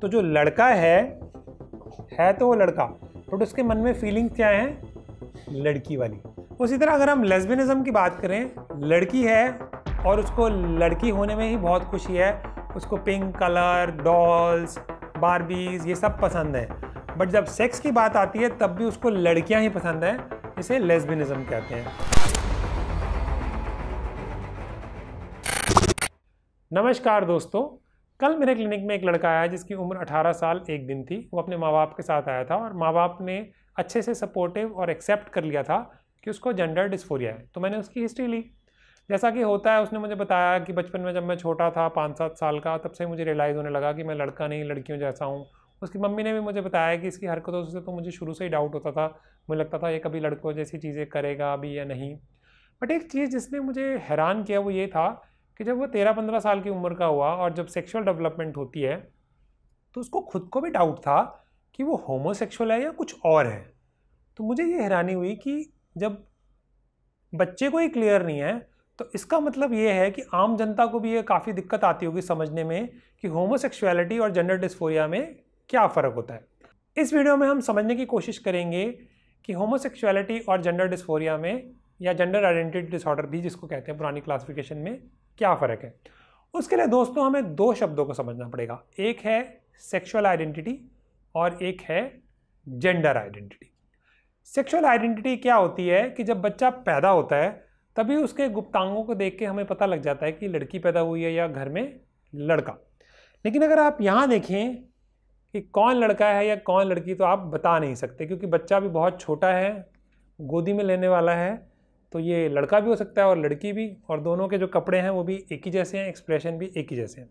तो जो लड़का है है तो वो लड़का बट उसके मन में फीलिंग क्या है लड़की वाली उसी तरह अगर हम लेस्बिनिज्म की बात करें लड़की है और उसको लड़की होने में ही बहुत खुशी है उसको पिंक कलर डॉल्स बारबीज ये सब पसंद है बट जब सेक्स की बात आती है तब भी उसको लड़कियां ही पसंद हैं इसे लेस्बिनिज्म कहते हैं नमस्कार दोस्तों कल मेरे क्लिनिक में एक लड़का आया जिसकी उम्र 18 साल एक दिन थी वो अपने माँ बाप के साथ आया था और माँ बाप ने अच्छे से सपोर्टिव और एक्सेप्ट कर लिया था कि उसको जेंडर डिस्फोरिया है तो मैंने उसकी हिस्ट्री ली जैसा कि होता है उसने मुझे बताया कि बचपन में जब मैं छोटा था पाँच सात साल का तब से मुझे रियलाइज़ होने लगा कि मैं लड़का नहीं लड़कियों जैसा हूँ उसकी मम्मी ने भी मुझे बताया कि इसकी हरकतों से तो मुझे शुरू से ही डाउट होता था मुझे लगता था ये कभी लड़कों जैसी चीज़ें करेगा अभी या नहीं बट एक चीज़ जिसने मुझे हैरान किया वो ये था कि जब वो तेरह पंद्रह साल की उम्र का हुआ और जब सेक्सुअल डेवलपमेंट होती है तो उसको खुद को भी डाउट था कि वो होमोसेक्सुअल है या कुछ और है तो मुझे ये हैरानी हुई कि जब बच्चे को ही क्लियर नहीं है तो इसका मतलब ये है कि आम जनता को भी ये काफ़ी दिक्कत आती होगी समझने में कि होमोसेक्सुअलिटी और जेंडर डिस्फोरिया में क्या फ़र्क होता है इस वीडियो में हम समझने की कोशिश करेंगे कि होमोसेक्सुअलिटी और जेंडर डिस्फोरिया में या जेंडर आइडेंटिटी डिसऑर्डर भी जिसको कहते हैं पुरानी क्लासिफिकेशन में क्या फ़र्क है उसके लिए दोस्तों हमें दो शब्दों को समझना पड़ेगा एक है सेक्सुअल आइडेंटिटी और एक है जेंडर आइडेंटिटी सेक्सुअल आइडेंटिटी क्या होती है कि जब बच्चा पैदा होता है तभी उसके गुप्तांगों को देख के हमें पता लग जाता है कि लड़की पैदा हुई है या घर में लड़का लेकिन अगर आप यहाँ देखें कि कौन लड़का है या कौन लड़की तो आप बता नहीं सकते क्योंकि बच्चा भी बहुत छोटा है गोदी में लेने वाला है तो ये लड़का भी हो सकता है और लड़की भी और दोनों के जो कपड़े हैं वो भी एक ही जैसे हैं एक्सप्रेशन भी एक ही जैसे हैं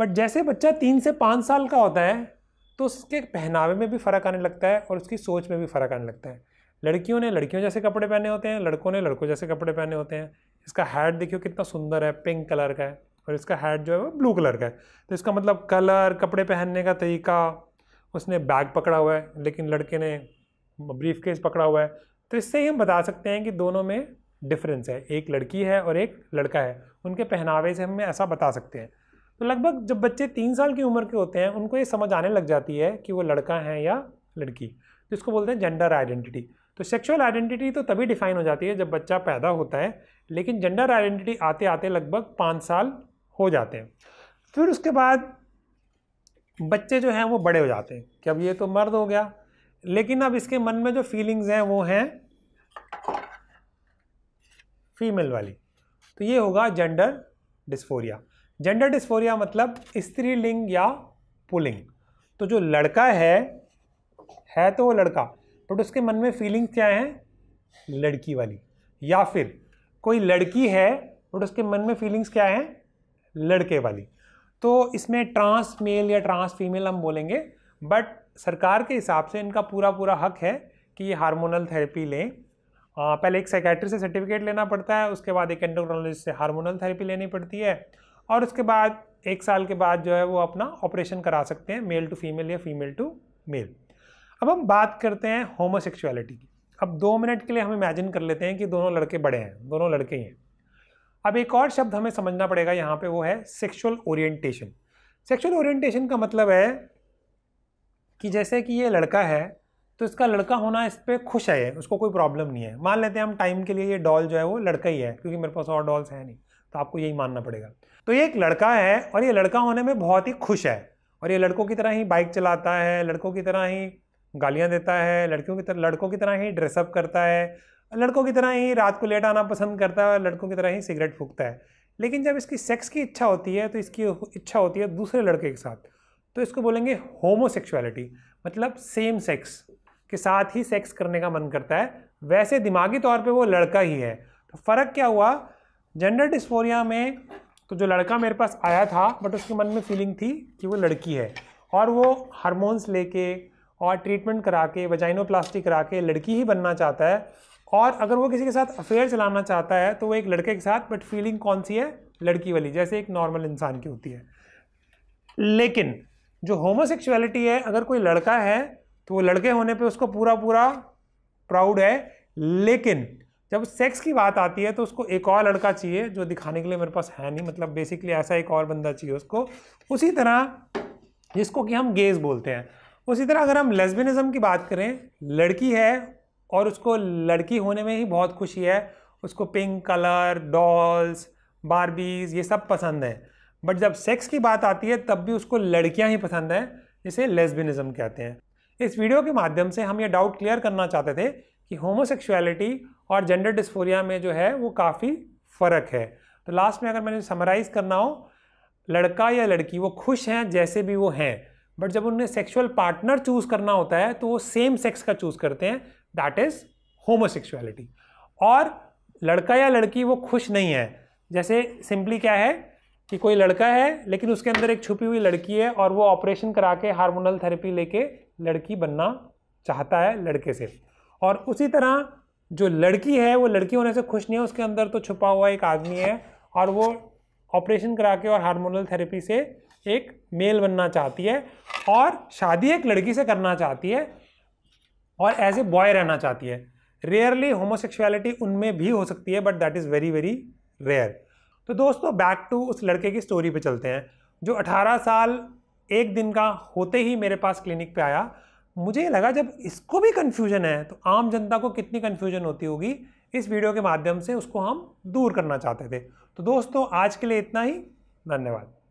बट जैसे बच्चा तीन से पाँच साल का होता है तो उसके पहनावे में भी फ़र्क आने लगता है और उसकी सोच में भी फ़र्क आने लगता है लड़कियों ने लड़कियों जैसे कपड़े पहने होते हैं लड़कों ने लड़कों जैसे कपड़े पहने होते हैं इसका हैड देखियो कितना सुंदर है पिंक कलर का है और इसका हैड जो है वो ब्लू कलर का है तो इसका मतलब कलर कपड़े पहनने का तरीका उसने बैग पकड़ा हुआ है लेकिन लड़के ने ब्रीफ केस पकड़ा हुआ है तो इससे ही हम बता सकते हैं कि दोनों में डिफरेंस है एक लड़की है और एक लड़का है उनके पहनावे से हमें ऐसा बता सकते हैं तो लगभग जब बच्चे तीन साल की उम्र के होते हैं उनको ये समझ आने लग जाती है कि वो लड़का है या लड़की जिसको बोलते हैं जेंडर आइडेंटिटी तो सेक्सुअल आइडेंटिटी तो तभी डिफाइन हो जाती है जब बच्चा पैदा होता है लेकिन जेंडर आइडेंटिटी आते आते लगभग पाँच साल हो जाते हैं फिर उसके बाद बच्चे जो हैं वो बड़े हो जाते हैं कि अब ये तो मर्द हो गया लेकिन अब इसके मन में जो फीलिंग्स हैं वो हैं फीमेल वाली तो ये होगा जेंडर डिस्फोरिया जेंडर डिस्फोरिया मतलब स्त्रीलिंग या पुलिंग तो जो लड़का है है तो वो लड़का बट उसके मन में फीलिंग क्या है लड़की वाली या फिर कोई लड़की है बट उसके मन में फीलिंग्स क्या हैं लड़के वाली तो इसमें ट्रांस मेल या ट्रांस फीमेल हम बोलेंगे बट सरकार के हिसाब से इनका पूरा पूरा हक है कि ये हार्मोनल थेरेपी लें पहले एक साइकेट्री से सर्टिफिकेट लेना पड़ता है उसके बाद एक एंडोक्रोनोलॉजिस्ट से हार्मोनल थेरेपी लेनी पड़ती है और उसके बाद एक साल के बाद जो है वो अपना ऑपरेशन करा सकते हैं मेल टू फीमेल या फीमेल टू मेल अब हम बात करते हैं होमोसेक्सुअलिटी की अब दो मिनट के लिए हम इमेजिन कर लेते हैं कि दोनों लड़के बड़े हैं दोनों लड़के ही हैं अब एक और शब्द हमें समझना पड़ेगा यहाँ पे वो है सेक्सुअल ओरिएंटेशन सेक्सुअल ओरिएंटेशन का मतलब है कि जैसे कि ये लड़का है तो इसका लड़का होना इस पर खुश है उसको कोई प्रॉब्लम नहीं है मान लेते हैं हम टाइम के लिए ये डॉल जो है वो लड़का ही है क्योंकि मेरे पास और डॉल्स है नहीं तो आपको यही मानना पड़ेगा तो ये एक लड़का है और ये लड़का होने में बहुत ही खुश है और ये लड़कों की तरह ही बाइक चलाता है लड़कों की तरह ही गालियाँ देता है लड़कियों की तरह लड़कों की तरह ही ड्रेसअप करता है लड़कों की तरह ही रात को लेट आना पसंद करता है और लड़कों की तरह ही सिगरेट फूकता है लेकिन जब इसकी सेक्स की इच्छा होती है तो इसकी इच्छा होती है दूसरे लड़के के साथ तो इसको बोलेंगे होमोसेक्सुअलिटी मतलब सेम सेक्स के साथ ही सेक्स करने का मन करता है वैसे दिमागी तौर पे वो लड़का ही है तो फ़र्क क्या हुआ जेंडर डिस्फोरिया में तो जो लड़का मेरे पास आया था बट उसके मन में फीलिंग थी कि वो लड़की है और वो हारमोन्स लेके और ट्रीटमेंट करा के वजाइनोप्लास्टी करा के लड़की ही बनना चाहता है और अगर वो किसी के साथ अफेयर चलाना चाहता है तो वो एक लड़के के साथ बट फीलिंग कौन सी है लड़की वाली जैसे एक नॉर्मल इंसान की होती है लेकिन जो होमोसेक्सुअलिटी है अगर कोई लड़का है तो वो लड़के होने पे उसको पूरा पूरा प्राउड है लेकिन जब सेक्स की बात आती है तो उसको एक और लड़का चाहिए जो दिखाने के लिए मेरे पास है नहीं मतलब बेसिकली ऐसा एक और बंदा चाहिए उसको उसी तरह जिसको कि हम गेज बोलते हैं उसी तरह अगर हम लेस्बिनिज्म की बात करें लड़की है और उसको लड़की होने में ही बहुत खुशी है उसको पिंक कलर डॉल्स बारबीज ये सब पसंद है बट जब सेक्स की बात आती है तब भी उसको लड़कियां ही पसंद हैं जिसे लेस्बिनिज्म कहते हैं इस वीडियो के माध्यम से हम ये डाउट क्लियर करना चाहते थे कि होमोसेक्सुअलिटी और जेंडर डिस्फोरिया में जो है वो काफ़ी फ़र्क है तो लास्ट में अगर मैंने समराइज़ करना हो लड़का या लड़की वो खुश हैं जैसे भी वो हैं बट जब उन्हें सेक्सुअल पार्टनर चूज़ करना होता है तो वो सेम सेक्स का चूज़ करते हैं दैट इज़ होमोसेक्सुअलिटी और लड़का या लड़की वो खुश नहीं है जैसे सिंपली क्या है कि कोई लड़का है लेकिन उसके अंदर एक छुपी हुई लड़की है और वो ऑपरेशन करा के हार्मोनल थेरेपी लेके लड़की बनना चाहता है लड़के से और उसी तरह जो लड़की है वो लड़की होने से खुश नहीं है उसके अंदर तो छुपा हुआ एक आदमी है और वो ऑपरेशन करा के और हार्मोनल थेरेपी से एक मेल बनना चाहती है और शादी एक लड़की से करना चाहती है और एज ए बॉय रहना चाहती है रेयरली होमोसेक्सुअलिटी उनमें भी हो सकती है but that is very very rare तो दोस्तों बैक टू उस लड़के की स्टोरी पे चलते हैं जो 18 साल एक दिन का होते ही मेरे पास क्लिनिक पे आया मुझे लगा जब इसको भी कन्फ्यूजन है तो आम जनता को कितनी कन्फ्यूजन होती होगी इस वीडियो के माध्यम से उसको हम दूर करना चाहते थे तो दोस्तों आज के लिए इतना ही धन्यवाद